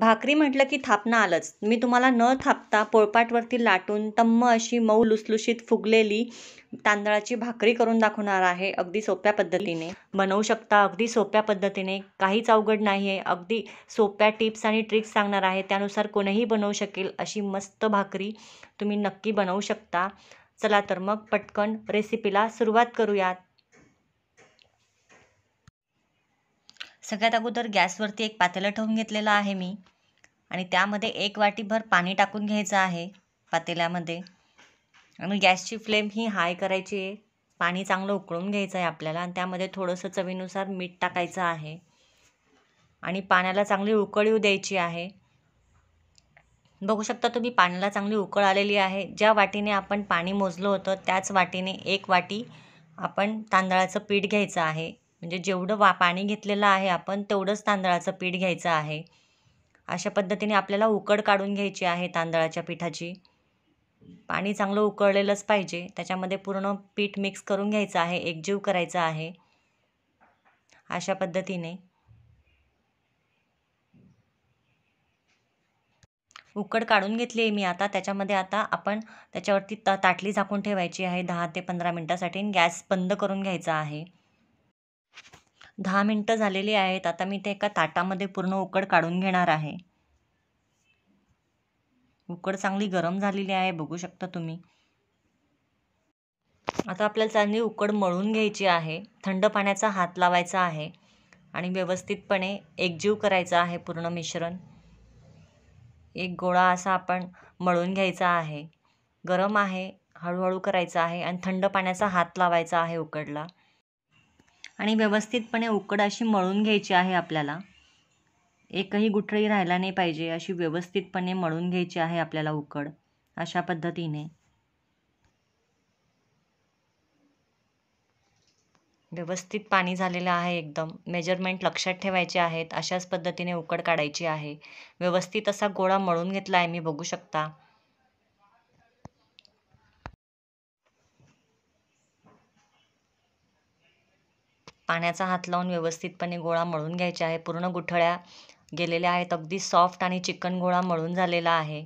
भाकरी म्हटलं की थापणं आलंच मी तुम्हाला न थापता पोळपाटवरती लाटून तम्म अशी मऊ लुसलुशीत फुगलेली तांदळाची भाकरी करून दाखवणार आहे अगदी सोप्या पद्धतीने बनवू शकता अगदी सोप्या पद्धतीने काहीच अवघड नाही आहे अगदी सोप्या टिप्स आणि ट्रिक्स सांगणार आहे त्यानुसार कोणीही बनवू शकेल अशी मस्त भाकरी तुम्ही नक्की बनवू शकता चला तर मग पटकन रेसिपीला सुरुवात करूयात सगळ्यात अगोदर गॅसवरती एक पातेलं ठेवून घेतलेलं आहे मी आणि त्यामध्ये एक वाटीभर पाणी टाकून घ्यायचं आहे पातेल्यामध्ये आणि गॅसची फ्लेम ही हाय करायची आहे पाणी चांगलं उकळून घ्यायचं आहे आपल्याला आणि त्यामध्ये थोडंसं चवीनुसार मीठ टाकायचं आहे आणि पाण्याला चांगली उकळ येऊ द्यायची आहे बघू शकता तुम्ही पाण्याला चांगली उकळ आलेली आहे ज्या वाटीने आपण पाणी मोजलं होतं त्याच वाटीने एक वाटी आपण तांदळाचं पीठ घ्यायचं आहे म्हणजे जेवढं वा पाणी घेतलेलं आहे आपण तेवढंच तांदळाचं पीठ घ्यायचं आहे अशा पद्धतीने आपल्याला उकड काढून घ्यायची आहे तांदळाच्या पिठाची पाणी चांगलं उकळलेलंच पाहिजे त्याच्यामध्ये पूर्ण पीठ मिक्स करून घ्यायचं आहे एकजीव करायचा आहे अशा पद्धतीने उकड काढून घेतली आहे मी आता त्याच्यामध्ये आता आपण त्याच्यावरती त ताटली झाकून ठेवायची आहे दहा ते पंधरा मिनटासाठी गॅस बंद करून घ्यायचा आहे दहा मिनटं झालेली आहेत आता मी ते एका ताटामध्ये पूर्ण उकड काढून घेणार आहे उकड चांगली गरम झालेली आहे बघू शकता तुम्ही आता आपल्याला चांगली उकड मळून घ्यायची आहे थंड पाण्याचा हात लावायचा आहे आणि व्यवस्थितपणे एकजीव करायचा आहे पूर्ण मिश्रण एक गोळा असा आपण मळून घ्यायचा आहे गरम आहे हळूहळू करायचा आहे आणि थंड पाण्याचा हात लावायचा आहे उकडला आणि व्यवस्थितपणे उकड अशी मळून घ्यायची आहे आपल्याला एकही गुठळी राहायला नाही पाहिजे अशी व्यवस्थितपणे मळून घ्यायची आहे आपल्याला उकड अशा पद्धतीने व्यवस्थित पाणी झालेलं आहे एकदम मेजरमेंट लक्षात ठेवायचे आहेत अशाच पद्धतीने उकड काढायची आहे व्यवस्थित असा गोळा मळून घेतला आहे मी बघू शकता पाण्याचा हात लावून व्यवस्थितपणे गोळा मळून घ्यायचे आहे पूर्ण गुठळ्या गेलेल्या आहेत अगदी सॉफ्ट आणि चिकन गोळा मळून झालेला आहे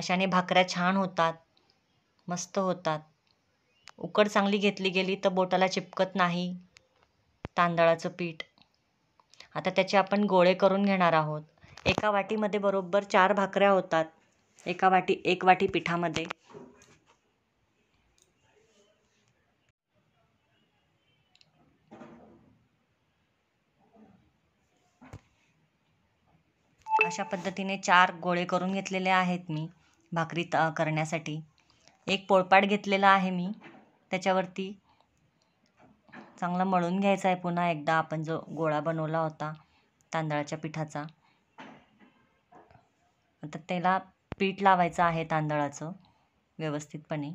अशाने भाकऱ्या छान होतात मस्त होतात उकड चांगली घेतली गेली तर बोटाला चिपकत नाही तांदळाचं पीठ आता त्याचे आपण गोळे करून घेणार आहोत एका वाटीमध्ये बरोबर चार भाकऱ्या होतात एका वाटी एक वाटी पिठामध्ये अशा पद्धतीने चार गोळे करून घेतलेले आहेत मी भाकरी करण्यासाठी एक पोळपाट घेतलेला आहे मी त्याच्यावरती चांगला मळून घ्यायचा आहे पुन्हा एकदा आपण जो गोळा बनवला होता तांदळाच्या पिठाचा आता त्याला पीठ लावायचं आहे तांदळाचं व्यवस्थितपणे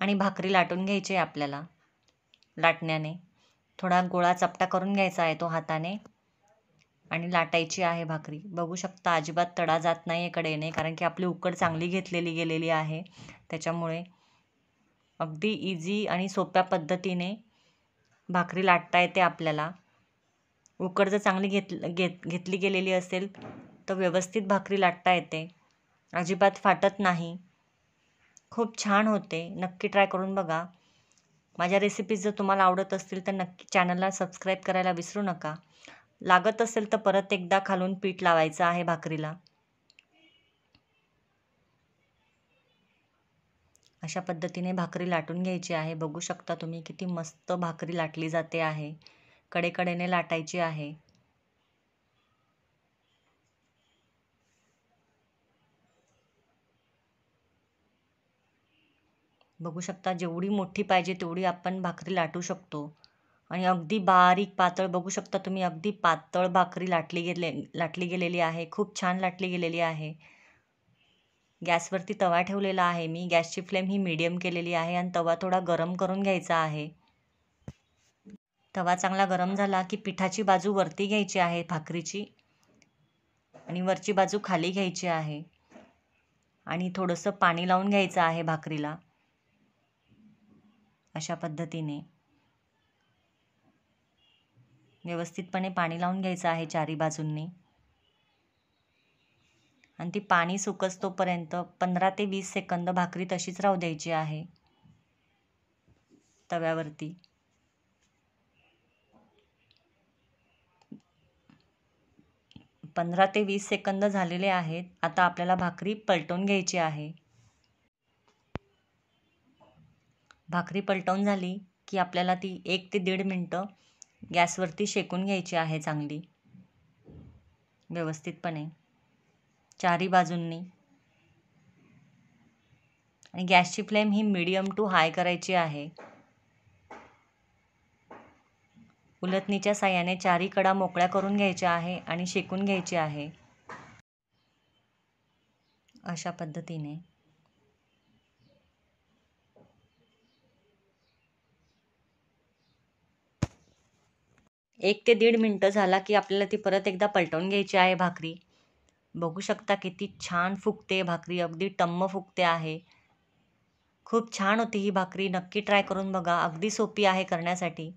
आणि भाकरी लाटून घ्यायची आहे आपल्याला लाटण्याने थोडा गोळा चपटा करून घ्यायचा आहे तो हाताने आणि लाटायची आहे भाकरी बघू शकता अजिबात तडा जात नाही इकडे येणे कारण की आपली उकड चांगली घेतलेली गेलेली आहे त्याच्यामुळे अगदी इझी आणि सोप्या पद्धतीने भाकरी लाटता येते आपल्याला उकड जर चांगली घेत घेत घेतली गेलेली असेल तर व्यवस्थित भाकरी लाटता येते अजिबात फाटत नाही खूप छान होते नक्की ट्राय करून बघा माझ्या रेसिपीज जर तुम्हाला आवडत असतील तर नक्की चॅनलला सबस्क्राईब करायला विसरू नका लागत असेल तर परत एकदा खालून पीठ लावायचं आहे भाकरीला अशा पद्धतीने भाकरी लाटून घ्यायची आहे बघू शकता तुम्ही किती मस्त भाकरी लाटली जाते आहे कडेकडेने लाटायची आहे बघू शकता जेवढी मोठी पाहिजे तेवढी आपण भाकरी लाटू शकतो आणि अगदी बारीक पातळ बघू शकता तुम्ही अगदी पातळ भाकरी लाटली गेले लाटली गेलेली आहे खूप छान लाटली गेलेली आहे गॅसवरती तवा ठेवलेला आहे मी गॅसची फ्लेम ही मीडियम केलेली आहे आणि तवा थोडा गरम करून घ्यायचा आहे तवा चांगला गरम झाला की पिठाची बाजू वरती घ्यायची आहे भाकरीची आणि वरची बाजू खाली घ्यायची आहे आणि थोडंसं पाणी लावून घ्यायचं आहे भाकरीला अशा पद्धतीने व्यवस्थितपणे पाणी लावून घ्यायचं आहे चारी बाजूंनी आणि ती पाणी सुकसतोपर्यंत पंधरा ते वीस सेकंद भाकरी तशीच राहू द्यायची आहे तव्यावरती पंधरा ते वीस सेकंद झालेले आहेत आता आपल्याला भाकरी पलटून घ्यायची आहे भाकरी पलटवून झाली की आपल्याला ती एक ते दीड मिनटं गॅसवरती शेकून घ्यायची आहे चांगली व्यवस्थितपणे चारी बाजूंनी आणि गॅसची फ्लेम ही मिडियम टू हाय करायची आहे उलटणीच्या साह्याने चारी कडा मोकळ्या करून घ्यायच्या आहे आणि शेकून घ्यायची आहे अशा पद्धतीने एक ते दीड मिनटं झाला की आपल्याला ती परत एकदा पलटवून घ्यायची आहे भाकरी बघू शकता किती छान फुगते भाकरी अगदी टम्म फुगते आहे खूप छान होती ही भाकरी नक्की ट्राय करून बघा अगदी सोपी आहे करण्यासाठी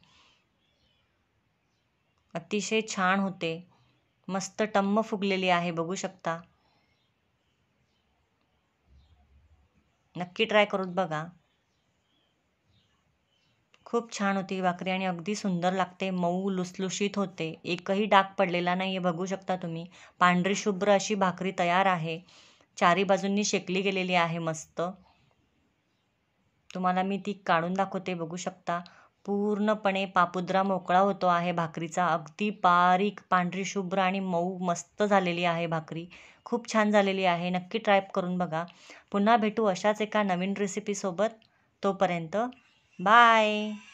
अतिशय छान होते मस्त टम्म फुगलेली आहे बघू शकता नक्की ट्राय करून बघा खूप छान होती भाकरी आणि अगदी सुंदर लागते मऊ लुसलुशीत होते एकही डाग पडलेला नाही आहे बघू शकता तुम्ही पांढरी शुभ्र अशी भाकरी तयार आहे चारी बाजूंनी शेकली गेलेली आहे मस्त तुम्हाला मी ती काढून दाखवते बघू शकता पूर्णपणे पापुद्रा मोकळा होतो आहे भाकरीचा अगदी बारीक पांढरी शुभ्र आणि मऊ मस्त झालेली आहे भाकरी खूप छान झालेली आहे नक्की ट्राय करून बघा पुन्हा भेटू अशाच एका नवीन रेसिपीसोबत तोपर्यंत Bye